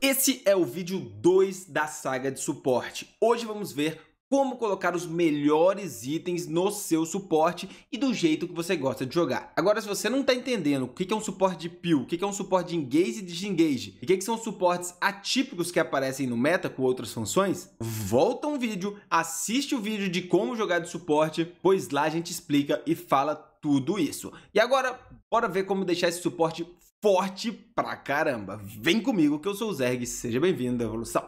Esse é o vídeo 2 da saga de suporte. Hoje vamos ver como colocar os melhores itens no seu suporte e do jeito que você gosta de jogar. Agora, se você não está entendendo o que é um suporte de peel, o que é um suporte de engage e disengage, e o que são suportes atípicos que aparecem no meta com outras funções, volta um vídeo, assiste o vídeo de como jogar de suporte, pois lá a gente explica e fala tudo isso. E agora, Bora ver como deixar esse suporte forte pra caramba. Vem comigo que eu sou o Zerg, seja bem-vindo à evolução.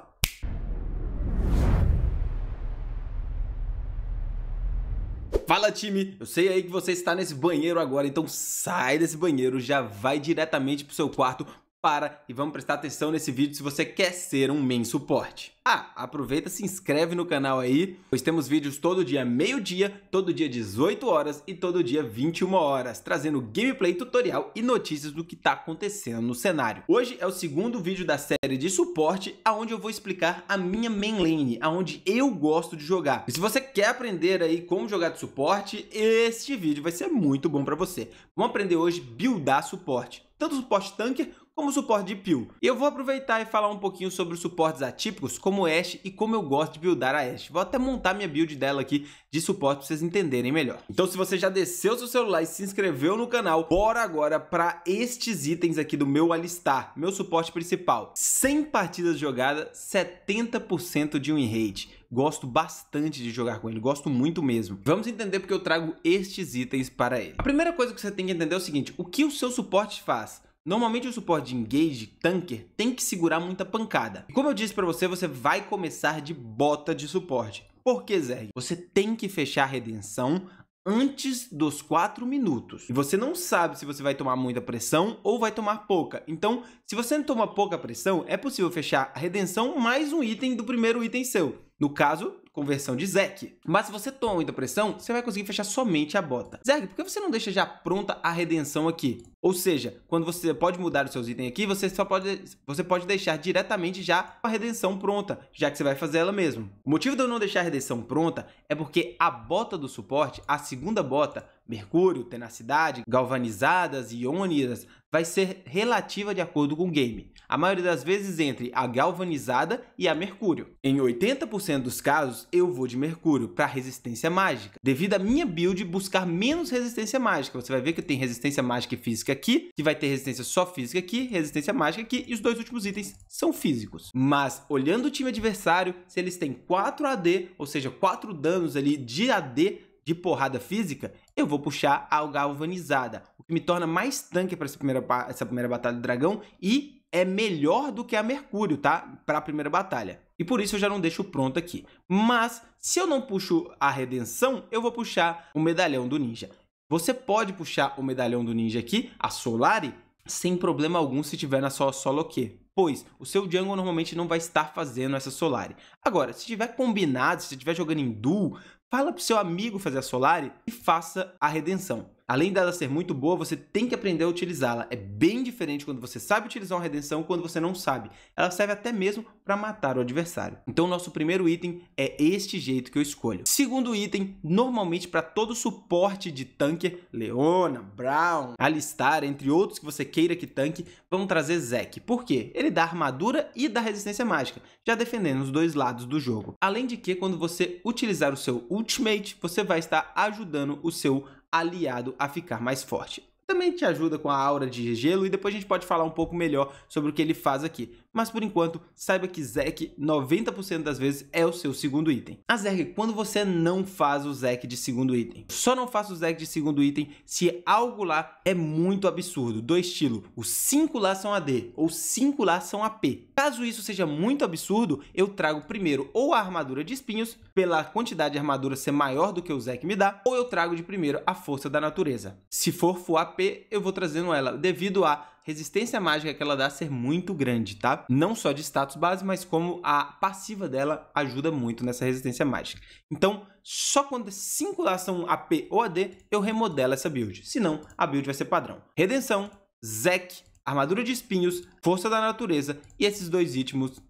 Fala time, eu sei aí que você está nesse banheiro agora, então sai desse banheiro, já vai diretamente pro seu quarto para e vamos prestar atenção nesse vídeo se você quer ser um main suporte. Ah, aproveita, se inscreve no canal aí, pois temos vídeos todo dia meio-dia, todo dia 18 horas e todo dia 21 horas, trazendo gameplay, tutorial e notícias do que está acontecendo no cenário. Hoje é o segundo vídeo da série de suporte, aonde eu vou explicar a minha main lane, aonde eu gosto de jogar. E se você quer aprender aí como jogar de suporte, este vídeo vai ser muito bom para você. Vamos aprender hoje buildar suporte tanto suporte tanker como suporte de Peel. E eu vou aproveitar e falar um pouquinho sobre os suportes atípicos, como Ashe e como eu gosto de buildar a Ashe. Vou até montar minha build dela aqui de suporte para vocês entenderem melhor. Então se você já desceu seu celular e se inscreveu no canal, bora agora para estes itens aqui do meu alistar, meu suporte principal. 100 partidas jogadas, 70% de win rate gosto bastante de jogar com ele, gosto muito mesmo. Vamos entender porque eu trago estes itens para ele. A primeira coisa que você tem que entender é o seguinte, o que o seu suporte faz? Normalmente o suporte de engage, tanker, tem que segurar muita pancada. E como eu disse para você, você vai começar de bota de suporte. Por que, Zerg? Você tem que fechar a redenção antes dos 4 minutos. E você não sabe se você vai tomar muita pressão ou vai tomar pouca. Então, se você não toma pouca pressão, é possível fechar a redenção mais um item do primeiro item seu. No caso, conversão de Zek. Mas se você toma muita pressão, você vai conseguir fechar somente a bota. Zerg, por que você não deixa já pronta a redenção aqui? Ou seja, quando você pode mudar os seus itens aqui, você só pode, você pode deixar diretamente já a redenção pronta, já que você vai fazer ela mesmo. O motivo de eu não deixar a redenção pronta é porque a bota do suporte, a segunda bota, mercúrio, tenacidade, galvanizadas, Iônidas, vai ser relativa de acordo com o game a maioria das vezes entre a galvanizada e a mercúrio. Em 80% dos casos, eu vou de mercúrio para resistência mágica, devido à minha build buscar menos resistência mágica. Você vai ver que tem resistência mágica e física aqui, que vai ter resistência só física aqui, resistência mágica aqui, e os dois últimos itens são físicos. Mas, olhando o time adversário, se eles têm 4 AD, ou seja, 4 danos ali de AD de porrada física, eu vou puxar a galvanizada, o que me torna mais tanque para essa primeira, essa primeira batalha do dragão e é melhor do que a Mercúrio, tá? Para a primeira batalha. E por isso eu já não deixo pronto aqui. Mas se eu não puxo a redenção, eu vou puxar o medalhão do ninja. Você pode puxar o medalhão do ninja aqui, a Solari, sem problema algum se tiver na sua solo Q, pois o seu jungle normalmente não vai estar fazendo essa Solari. Agora, se tiver combinado, se estiver jogando em duo, fala pro seu amigo fazer a Solari e faça a redenção. Além dela ser muito boa, você tem que aprender a utilizá-la. É bem diferente quando você sabe utilizar uma redenção quando você não sabe. Ela serve até mesmo para matar o adversário. Então, nosso primeiro item é este jeito que eu escolho. Segundo item, normalmente para todo suporte de tanque, Leona, Brown, Alistar, entre outros que você queira que tanque, vamos trazer Zek. Por quê? Ele dá armadura e dá resistência mágica, já defendendo os dois lados do jogo. Além de que, quando você utilizar o seu ultimate, você vai estar ajudando o seu aliado a ficar mais forte também te ajuda com a aura de gelo e depois a gente pode falar um pouco melhor sobre o que ele faz aqui. Mas por enquanto, saiba que Zek 90% das vezes é o seu segundo item. A ah, Zek, quando você não faz o Zek de segundo item? Só não faça o Zek de segundo item se algo lá é muito absurdo, do estilo, os 5 lá são AD ou 5 lá são AP. Caso isso seja muito absurdo, eu trago primeiro ou a armadura de espinhos, pela quantidade de armadura ser maior do que o Zek me dá, ou eu trago de primeiro a força da natureza. Se for full AP, AP, eu vou trazendo ela, devido à resistência mágica que ela dá ser muito grande, tá? Não só de status base, mas como a passiva dela ajuda muito nessa resistência mágica. Então, só quando 5 lá são AP ou AD, eu remodelo essa build, senão a build vai ser padrão. Redenção, Zek, Armadura de Espinhos, Força da Natureza e esses dois,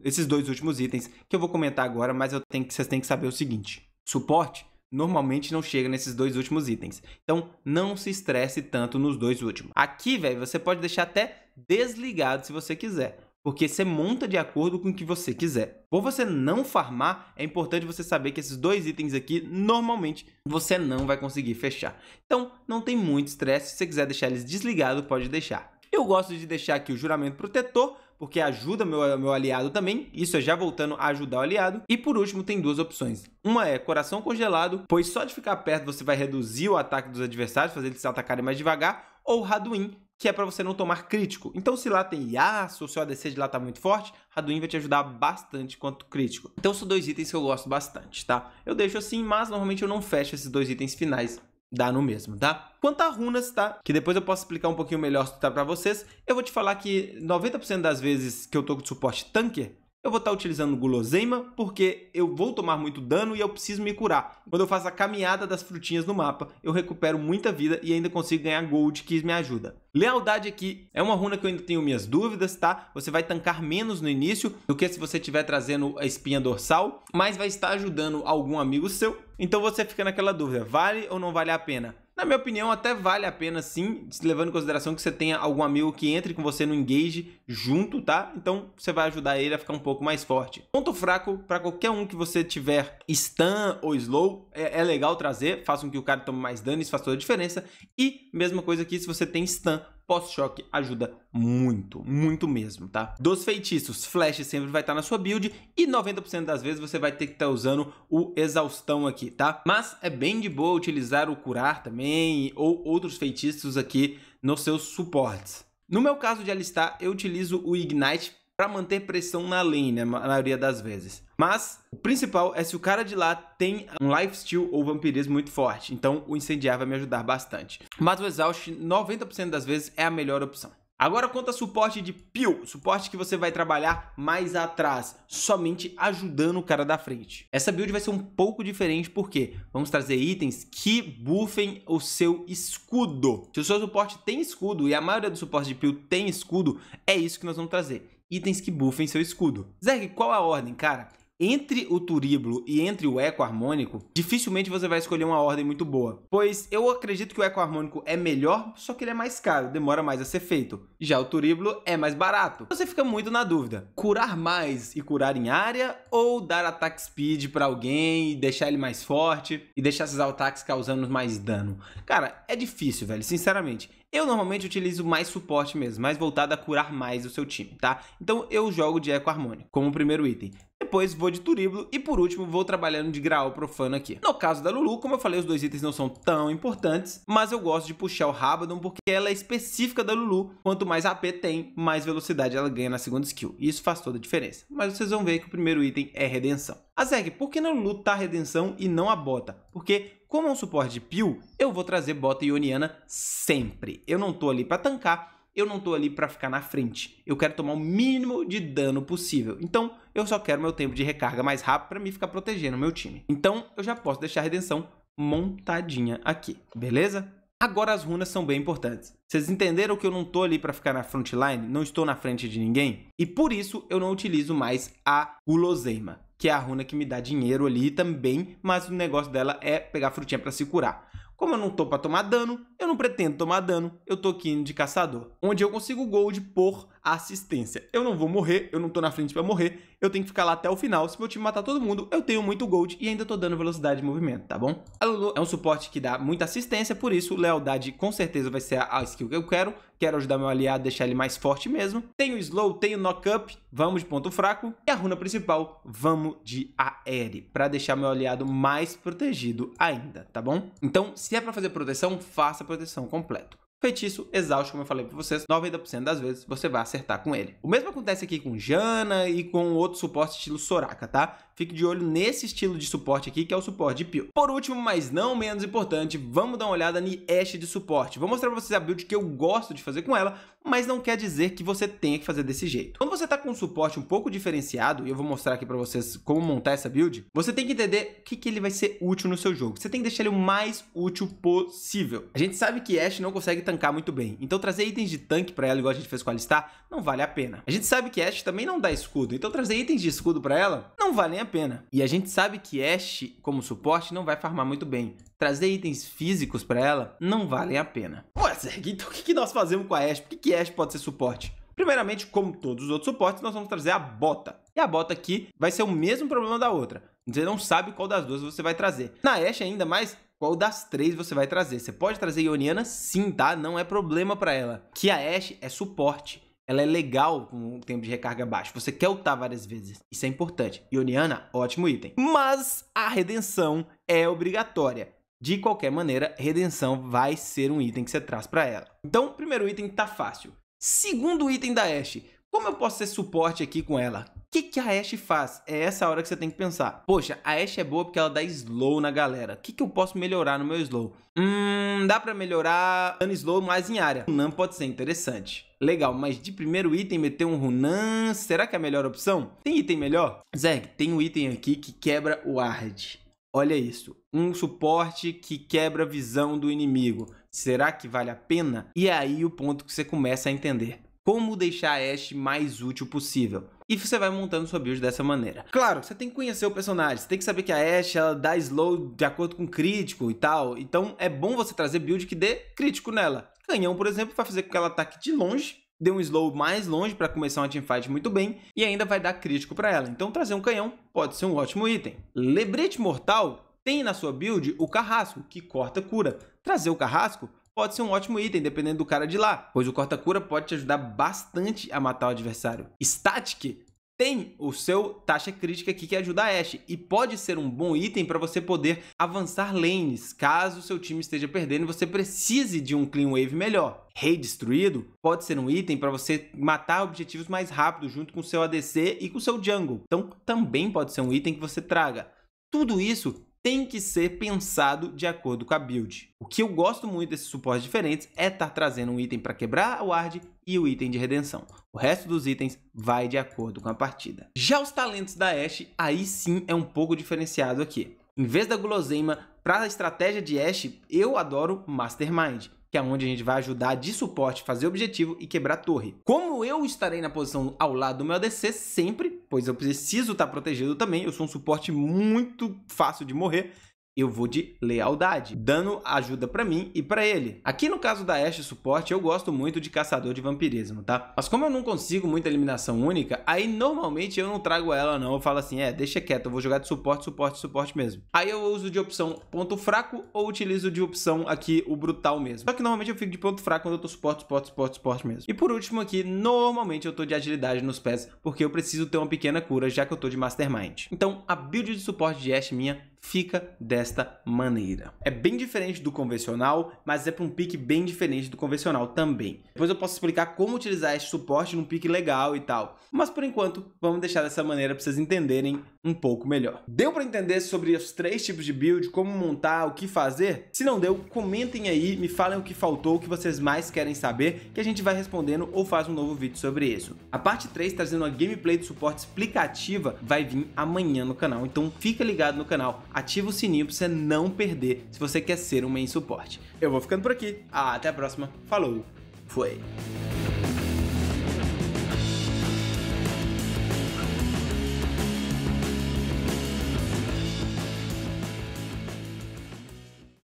esses dois últimos itens que eu vou comentar agora, mas eu tenho que, vocês têm que saber o seguinte. Suporte normalmente não chega nesses dois últimos itens. Então, não se estresse tanto nos dois últimos. Aqui, velho, você pode deixar até desligado se você quiser, porque você monta de acordo com o que você quiser. Por você não farmar, é importante você saber que esses dois itens aqui, normalmente, você não vai conseguir fechar. Então, não tem muito estresse, se você quiser deixar eles desligados, pode deixar. Eu gosto de deixar aqui o juramento protetor, porque ajuda meu, meu aliado também, isso é já voltando a ajudar o aliado. E por último, tem duas opções. Uma é coração congelado, pois só de ficar perto você vai reduzir o ataque dos adversários, fazer eles atacarem mais devagar, ou Raduin, que é para você não tomar crítico. Então, se lá tem Yasuo, se o ADC de lá tá muito forte, Raduin vai te ajudar bastante quanto crítico. Então, são dois itens que eu gosto bastante, tá? Eu deixo assim, mas normalmente eu não fecho esses dois itens finais dá no mesmo, tá? Quanto a runas, tá? Que depois eu posso explicar um pouquinho melhor tá, para vocês. Eu vou te falar que 90% das vezes que eu tô com suporte tanker, eu vou estar tá utilizando guloseima porque eu vou tomar muito dano e eu preciso me curar. Quando eu faço a caminhada das frutinhas no mapa, eu recupero muita vida e ainda consigo ganhar gold que me ajuda. Lealdade aqui é uma runa que eu ainda tenho minhas dúvidas, tá? Você vai tancar menos no início do que se você estiver trazendo a espinha dorsal, mas vai estar ajudando algum amigo seu. Então você fica naquela dúvida, vale ou não vale a pena? Na minha opinião, até vale a pena sim, levando em consideração que você tenha algum amigo que entre com você no engage junto, tá? Então você vai ajudar ele a ficar um pouco mais forte. Ponto fraco para qualquer um que você tiver stun ou slow, é, é legal trazer, faz com que o cara tome mais dano, isso faz toda a diferença. E mesma coisa aqui se você tem stun pós-choque ajuda muito, muito mesmo, tá? Dos feitiços, flash sempre vai estar tá na sua build e 90% das vezes você vai ter que estar tá usando o exaustão aqui, tá? Mas é bem de boa utilizar o curar também ou outros feitiços aqui nos seus suportes. No meu caso de alistar, eu utilizo o Ignite para manter pressão na lane, na né, maioria das vezes. Mas o principal é se o cara de lá tem um lifesteal ou vampirismo muito forte. Então o incendiar vai me ajudar bastante. Mas o exaust 90% das vezes é a melhor opção. Agora conta suporte de peel, suporte que você vai trabalhar mais atrás, somente ajudando o cara da frente. Essa build vai ser um pouco diferente porque vamos trazer itens que buffem o seu escudo. Se o seu suporte tem escudo e a maioria do suporte de peel tem escudo, é isso que nós vamos trazer itens que buffem seu escudo. Zerg, qual a ordem, cara? entre o turíbulo e entre o eco harmônico, dificilmente você vai escolher uma ordem muito boa. Pois eu acredito que o eco harmônico é melhor, só que ele é mais caro, demora mais a ser feito. Já o turíbulo é mais barato. Você fica muito na dúvida. Curar mais e curar em área ou dar ataque speed para alguém e deixar ele mais forte e deixar esses ataques causando mais dano. Cara, é difícil, velho, sinceramente. Eu normalmente utilizo mais suporte mesmo, mais voltado a curar mais o seu time, tá? Então eu jogo de eco harmônico como primeiro item depois vou de turíbulo e por último vou trabalhando de graal profano aqui. No caso da Lulu, como eu falei, os dois itens não são tão importantes, mas eu gosto de puxar o Rabadon porque ela é específica da Lulu. Quanto mais AP tem, mais velocidade ela ganha na segunda skill. E isso faz toda a diferença. Mas vocês vão ver que o primeiro item é redenção. Azeg, por que na Lulu tá redenção e não a bota? Porque como é um suporte de Pio, eu vou trazer bota ioniana sempre. Eu não tô ali para tancar, eu não tô ali para ficar na frente. Eu quero tomar o mínimo de dano possível. Então, eu só quero meu tempo de recarga mais rápido para me ficar protegendo o meu time. Então, eu já posso deixar a redenção montadinha aqui, beleza? Agora as runas são bem importantes. Vocês entenderam que eu não tô ali para ficar na frontline, não estou na frente de ninguém? E por isso eu não utilizo mais a guloseima, que é a runa que me dá dinheiro ali também, mas o negócio dela é pegar frutinha para se curar. Como eu não tô para tomar dano, eu não pretendo tomar dano, eu tô aqui de caçador, onde eu consigo gold por assistência. Eu não vou morrer, eu não tô na frente para morrer, eu tenho que ficar lá até o final. Se meu time matar todo mundo, eu tenho muito gold e ainda tô dando velocidade de movimento, tá bom? A Lulu é um suporte que dá muita assistência, por isso lealdade com certeza vai ser a skill que eu quero. Quero ajudar meu aliado, deixar ele mais forte mesmo. Tenho slow, tenho knock-up, vamos de ponto fraco. E a runa principal, vamos de aere, para deixar meu aliado mais protegido ainda, tá bom? Então, se é para fazer proteção, faça proteção completo. Feitiço exausto, como eu falei para vocês, 90% das vezes você vai acertar com ele. O mesmo acontece aqui com Jana e com outro suporte estilo Soraka, tá? Fique de olho nesse estilo de suporte aqui, que é o suporte de Pio. Por último, mas não menos importante, vamos dar uma olhada em Ashe de suporte. Vou mostrar para vocês a build que eu gosto de fazer com ela, mas não quer dizer que você tenha que fazer desse jeito. Quando você tá com um suporte um pouco diferenciado, e eu vou mostrar aqui para vocês como montar essa build, você tem que entender o que, que ele vai ser útil no seu jogo. Você tem que deixar ele o mais útil possível. A gente sabe que Ashe não consegue tancar muito bem. Então trazer itens de tanque para ela, igual a gente fez com a Alistar, não vale a pena. A gente sabe que Ashe também não dá escudo, então trazer itens de escudo para ela não vale a pena. E a gente sabe que Ashe, como suporte, não vai farmar muito bem. Trazer itens físicos para ela não vale a pena. Ué, Zerg, então o que nós fazemos com a Ashe? Por que, que Ashe pode ser suporte? Primeiramente, como todos os outros suportes, nós vamos trazer a bota. E a bota aqui vai ser o mesmo problema da outra. Você não sabe qual das duas você vai trazer. Na Ashe, ainda mais, qual das três você vai trazer. Você pode trazer Ioniana sim, tá? Não é problema para ela. Que a Ashe é suporte. Ela é legal com o tempo de recarga baixo. Você quer ultar várias vezes. Isso é importante. Ioniana, ótimo item. Mas a redenção é obrigatória. De qualquer maneira, redenção vai ser um item que você traz para ela. Então, primeiro item tá fácil. Segundo item da Ashe, como eu posso ser suporte aqui com ela? O que, que a Ashe faz? É essa hora que você tem que pensar. Poxa, a Ashe é boa porque ela dá slow na galera. O que, que eu posso melhorar no meu slow? Hum, dá pra melhorar dando slow mais em área. Runan pode ser interessante. Legal, mas de primeiro item meter um Runan, será que é a melhor opção? Tem item melhor? Zeg, tem um item aqui que quebra o Ard. Olha isso, um suporte que quebra a visão do inimigo. Será que vale a pena? E é aí o ponto que você começa a entender como deixar a Ashe mais útil possível. E você vai montando sua build dessa maneira. Claro, você tem que conhecer o personagem, você tem que saber que a Ashe ela dá slow de acordo com crítico e tal. Então é bom você trazer build que dê crítico nela. Canhão, por exemplo, vai fazer com que ela ataque de longe, dê um slow mais longe para começar uma teamfight muito bem e ainda vai dar crítico para ela. Então trazer um canhão pode ser um ótimo item. Lebrete Mortal tem na sua build o carrasco, que corta cura. Trazer o carrasco pode ser um ótimo item, dependendo do cara de lá, pois o corta-cura pode te ajudar bastante a matar o adversário. Static tem o seu taxa crítica aqui que ajuda a Ashe e pode ser um bom item para você poder avançar lanes, caso seu time esteja perdendo e você precise de um clean wave melhor. Rei destruído pode ser um item para você matar objetivos mais rápido junto com seu ADC e com seu jungle. Então também pode ser um item que você traga. Tudo isso tem que ser pensado de acordo com a build. O que eu gosto muito desses suportes diferentes é estar tá trazendo um item para quebrar a ward e o item de redenção. O resto dos itens vai de acordo com a partida. Já os talentos da Ashe, aí sim é um pouco diferenciado aqui. Em vez da guloseima, para a estratégia de Ashe, eu adoro Mastermind que é onde a gente vai ajudar de suporte, fazer objetivo e quebrar torre. Como eu estarei na posição ao lado do meu ADC sempre, pois eu preciso estar protegido também, eu sou um suporte muito fácil de morrer, eu vou de lealdade, dando ajuda para mim e para ele. Aqui no caso da Ashe suporte, eu gosto muito de caçador de vampirismo, tá? Mas como eu não consigo muita eliminação única, aí normalmente eu não trago ela não, eu falo assim, é, deixa quieto, eu vou jogar de suporte, suporte, suporte mesmo. Aí eu uso de opção ponto fraco ou utilizo de opção aqui o brutal mesmo. Só que normalmente eu fico de ponto fraco quando eu tô suporte, suporte, suporte, suporte mesmo. E por último aqui, normalmente eu tô de agilidade nos pés, porque eu preciso ter uma pequena cura, já que eu tô de mastermind. Então a build de suporte de Ashe minha fica desta maneira. É bem diferente do convencional, mas é para um pique bem diferente do convencional também. Depois eu posso explicar como utilizar este suporte num pique legal e tal. Mas por enquanto, vamos deixar dessa maneira para vocês entenderem um pouco melhor. Deu para entender sobre os três tipos de build, como montar, o que fazer? Se não deu, comentem aí, me falem o que faltou, o que vocês mais querem saber, que a gente vai respondendo ou faz um novo vídeo sobre isso. A parte 3, trazendo uma gameplay de suporte explicativa, vai vir amanhã no canal, então fica ligado no canal, ativa o sininho para você não perder se você quer ser um main suporte. Eu vou ficando por aqui, até a próxima, falou, foi!